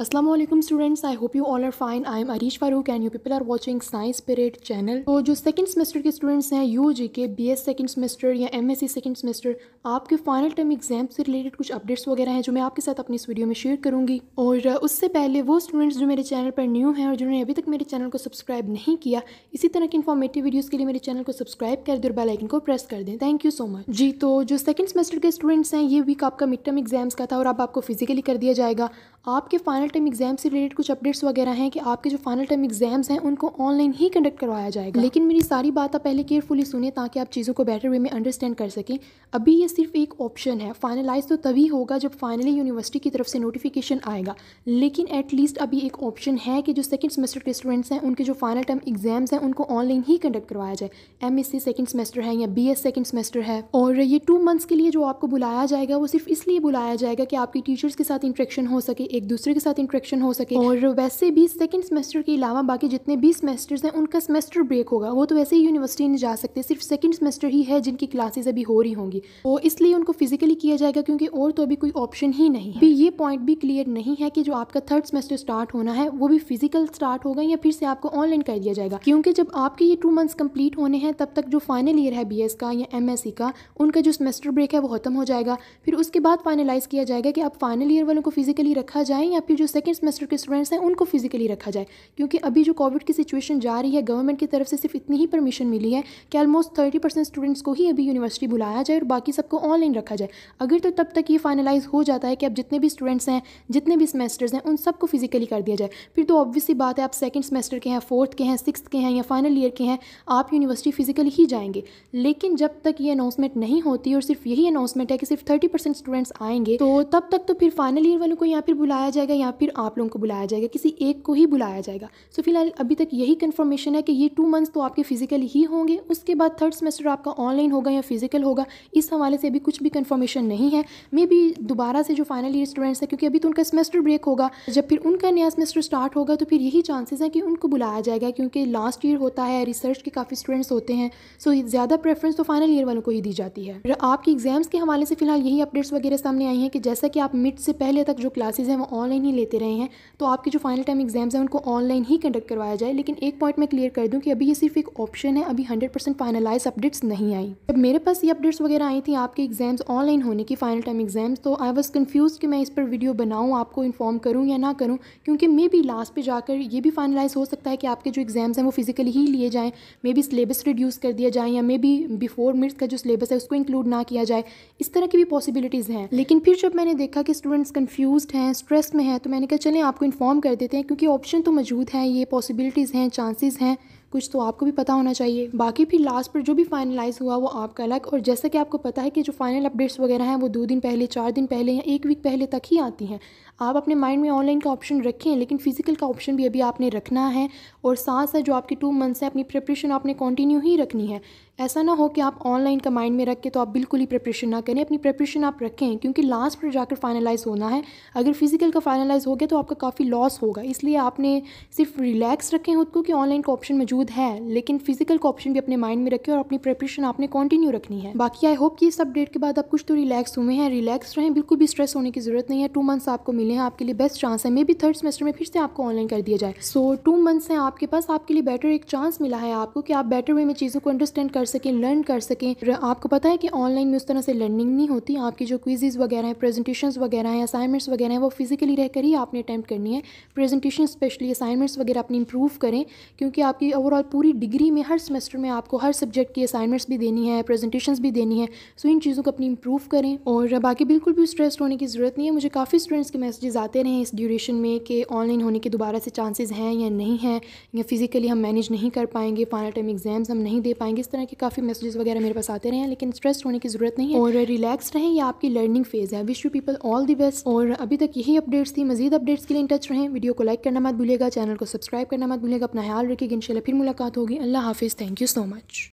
Aslam students I hope you all are fine I am Areesh Farooq and you people are watching science period channel तो जो second semester के students हैं U G के B S second semester या M S C second semester आपके final term exam से related कुछ updates वगैरह हैं जो मैं आपके साथ अपनी इस वीडियो में शेयर करूंगी और उससे पहले वो स्टूडेंट्स जो मेरे चैनल पर न्यू हैं और जिन्होंने अभी तक मेरे चैनल को सब्सक्राइब नहीं किया इसी तरह की इन्फॉर्मेटिव वीडियोज़ के लिए मेरे चैनल को सब्सक्राइब कर दें और बेलाइकन को प्रेस कर दें थैंक यू सो मच जी तो जो सेकेंड सेमेस्टर के स्टूडेंट्स हैं ये वीक आपका मिड टर्म एग्जाम्स का था और अब आपको फिजिकली कर दिया जाएगा आपके फाइनल फाइनल टर्म एग्जाम से रिलेटेड कुछ अपडेट्स वगैरह हैं कि आपके जो फाइनल टर्म एग्जाम्स हैं उनको ऑनलाइन ही कंडक्ट करवाया जाएगा लेकिन मेरी सारी बात आप पहले केयरफुली सुने ताकि आप चीज़ों को बेटर वे में अंडरस्टैंड कर सकें अभी ये सिर्फ एक ऑप्शन है फाइनलाइज तो तभी होगा जब फाइनली यूनिवर्सिटी की तरफ से नोटिफिकेशन आएगा लेकिन एटलीस्ट अभी एक ऑप्शन है कि जो सेकेंड सेमेस्टर के स्टूडेंट्स हैं उनके जो फाइनल टर्म एग्जाम्स हैं उनको ऑनलाइन ही कंडक्ट करवाया जाए एम एस सेकेंड सेमेस्टर है या बी एस सेकेंड सेमेस्टर है और ये टू मंथ्स के लिए जो आपको बुलाया जाएगा वो सिर्फ इसलिए बुलाया जाएगा कि आपकी टीचर्स के साथ इंट्रेक्शन हो सके एक दूसरे के साथ साथ इंट्रेक्शन हो सके और वैसे भी सेकेंड सेमेस्टर के अलावा बाकी जितने भी सेमेस्टर्स हैं उनका सेमेस्टर ब्रेक होगा वो तो वैसे ही यूनिवर्सिटी नहीं जा सकते सिर्फ सेकेंड सेमेस्टर ही है जिनकी क्लासेज अभी हो रही होंगी तो इसलिए उनको फिजिकली किया जाएगा क्योंकि और तो अभी कोई ऑप्शन ही नहीं है ये पॉइंट भी क्लियर नहीं है कि जो आपका थर्ड सेमेस्टर स्टार्ट होना है वो भी फिजिकल स्टार्ट होगा या फिर से आपको ऑनलाइन कर दिया जाएगा क्योंकि जब आपके ये टू मंथ्स कंप्लीट होने हैं तब तक जो फाइनल ईयर है बीएस का या एमएससी का उनका जो सेमेस्टर ब्रेक है वो खत्म हो जाएगा फिर उसके बाद फाइनलाइज किया जाएगा कि आप फाइनल ईयर वालों को फिजिकली रखा जाए या फिर जो सेकेंड सेमेस्टर के स्टूडेंट्स हैं उनको फिजिकली रखा जाए क्योंकि अभी जो कोविड की सिचुएशन जा रही है गवर्नमेंट की तरफ से सिर्फ इतनी ही परमिशन मिली है कि ऑलमोस्ट थर्टी परसेंट स्टूडेंट्स को ही अभी यूनिवर्सिटी बुलाया जाए और बाकी सबको ऑनलाइन रखा जाए अगर तो तब तक ये फाइनलाइज हो जाता है कि अब जितने भी स्टूडेंट्स हैं जितने भी सेमेस्टर्स हैं उन सबको फिजिकली कर दिया जाए फिर तो ऑब्वियसली बात है आप सेकेंड सेमेस्टर के हैं फोर्थ के हैं सिक्स के हैं या फाइनल ईयर के हैं आप यूनिवर्सिटी फिजिकली ही जाएंगे लेकिन जब तक ये अनाउंसमेंट नहीं होती और सिर्फ यही अनाउंसमेंट है कि सिर्फ थर्टी परसेंट स्टूडेंट्स आएंगे तो तब तक तो फिर फाइनल ईयर वालों को यहाँ पर बुलाया जाएगा या फिर आप लोगों को बुलाया जाएगा किसी एक को ही बुलाया जाएगा सो so, फिलहाल अभी तक यही कन्फर्मेशन है कि ये टू मंथ्स तो आपके फिजिकल ही होंगे उसके बाद थर्ड सेमेस्टर आपका ऑनलाइन होगा या फिजिकल होगा इस हवाले से अभी कुछ भी कन्फर्मेशन नहीं है मे बी दोबारा से जो फाइनल ईयर स्टूडेंट्स हैं क्योंकि अभी तो उनका सेमेस्टर ब्रेक होगा जब फिर उनका नया सेमेस्टर स्टार्ट होगा तो फिर यही चांसेस हैं कि उनको बुलाया जाएगा क्योंकि लास्ट ईयर होता है रिसर्च के काफ़ी स्टूडेंट्स होते हैं सो so, ज़्यादा प्रेफरेंस तो फाइनल ईयर वालों को ही दी जाती है आपकी एग्जाम्स के हवाले से फिलहाल यही अपडेट्स वगैरह सामने आई हैं कि जैसा कि आप मिड से पहले तक जो क्लासेज हैं वो ऑनलाइन ही ले लेते रहे हैं तो आपके जो फाइनल टाइम एग्जाम्स हैं उनको ऑनलाइन ही कंडक्ट करवाया जाए लेकिन एक पॉइंट मैं क्लियर कर दूँ कि अभी ये सिर्फ एक ऑप्शन है अभी हंड्रेड परसेंट फाइनलाइज अपडेट्स नहीं आई जब मेरे पास ये अपडेट्स वगैरह आई थी आपके एग्जाम्स ऑनलाइन होने की फाइनल टाइम एग्जाम्स तो आई वॉज कन्फ्यूज़ कि मैं इस पर वीडियो बनाऊँ आपको इन्फॉर्म करूँ या ना करूँ क्योंकि मे बी लास्ट पर जाकर यह भी फाइनलाइज हो सकता है कि आपके जो एग्जाम्स हैं वो फिजिकली ही लिए जाएँ मे बी सिलेबस रिड्यूस कर दिया जाए या मे बी बिफोर मिर्स का जो सिलेबस है उसको इंक्लूड ना किया जाए इस तरह की भी पॉसिबिलिटीज़ हैं लेकिन फिर जब मैंने देखा कि स्टूडेंट्स कन्फ्यूज हैं स्ट्रेस में हैं तो मैंने कहा चलें आपको इन्फॉर्म कर देते हैं क्योंकि ऑप्शन तो मौजूद हैं ये पॉसिबिलिटीज़ हैं चांसेस हैं कुछ तो आपको भी पता होना चाहिए बाकी फिर लास्ट पर जो भी फाइनलाइज हुआ वो आपका अलग और जैसा कि आपको पता है कि जो फाइनल अपडेट्स वगैरह हैं वो दो दिन पहले चार दिन पहले या एक वीक पहले तक ही आती हैं आप अपने माइंड में ऑनलाइन का ऑप्शन रखें लेकिन फिजिकल का ऑप्शन भी अभी आपने रखना है और साथ साथ जो आपकी टू मंथ्स हैं अपनी प्रिपरेशन आपने कंटिन्यू ही रखनी है ऐसा ना हो कि आप ऑनलाइन का माइंड में रख के तो आप बिल्कुल ही प्रिपरेशन ना करें अपनी प्रिपरेशन आप रखें क्योंकि लास्ट पर जाकर फाइनलाइज होना है अगर फिजिकल का फाइनलाइज हो गया तो आपका काफ़ी लॉस होगा इसलिए आपने सिर्फ रिलैक्स रखें खुद को कि ऑनलाइन का ऑप्शन मौजूद मौजूद है लेकिन फिजिकल का ऑप्शन भी अपने माइंड में रखें और अपनी प्रिपरेशन आपने कंटिन्यू रखनी है बाकी आई होप कि इस अपडेट के बाद आप कुछ तो रिलैक्स हुए हैं रिलैक्स रहें बिल्कुल भी स्ट्रेस होने की जरूरत नहीं है टू मंथ्स आपको मिले हैं आपके लिए बेस्ट चांस है मे बी थर्ड सेमेस्टर में फिर से आपको ऑनलाइन कर दिया जाए सो टू मंथ्स हैं आपके पास आपके लिए बेटर एक चांस मिला है आपको कि आप बेटर वे में चीज़ों को अंडरस्टैंड कर सकें लर्न कर सकें आपको पता है कि ऑनलाइन में उस तरह से लर्निंग नहीं होती आपकी जो क्विजेज वगैरह हैं प्रेजेंटेशन वगैरह हैं असाइनमेंट्स वगैरह हैं वो फिजिकली रहकर ही आपने अटैम्प्ट करनी है प्रेजेंटेशन स्पेशली असाइनमेंट्स वगैरह अपनी इंप्रूव करें क्योंकि आपकी ओवरऑल पूरी डिग्री में हर सेमेस्टर में आपको हर सब्जेक्ट की असाइनमेंट्स भी देनी है प्रेजेंटेशंस भी देनी है सो इन चीज़ों को अपनी इंप्रूव करें और बाकी बिल्कुल भी स्ट्रेस होने की ज़रूरत नहीं है मुझे काफ़ी स्टूडेंट्स के मैसेजेस आते रहे इस ड्यूरेशन में कि ऑनलाइन होने के दोबारा से चांसेज हैं या नहीं है या फिज़िकली हम मैनेज नहीं कर पाएंगे फाइनल टाइम एग्जाम्स हम नहीं दे पाएंगे इस तरह के काफ़ी मैसेजेस वगैरह मेरे पास आते रहे हैं लेकिन स्ट्रेस होने की ज़रूरत नहीं है और रिलैक्स रहें यह आपकी लर्निंग फेज़ है wish you people all the best और अभी तक यही अपडेट्स थी मजीद अपडेट्स के लिए इन टच रहें वीडियो को लाइक करना मत भूलेगा चैनल को सब्सक्राइब करना मत भूलेगा अपना ख्याल रखेगी इनशाला फिर फिर मुलाकात होगी अल्लाह हाफिज़ थैंक यू सो मच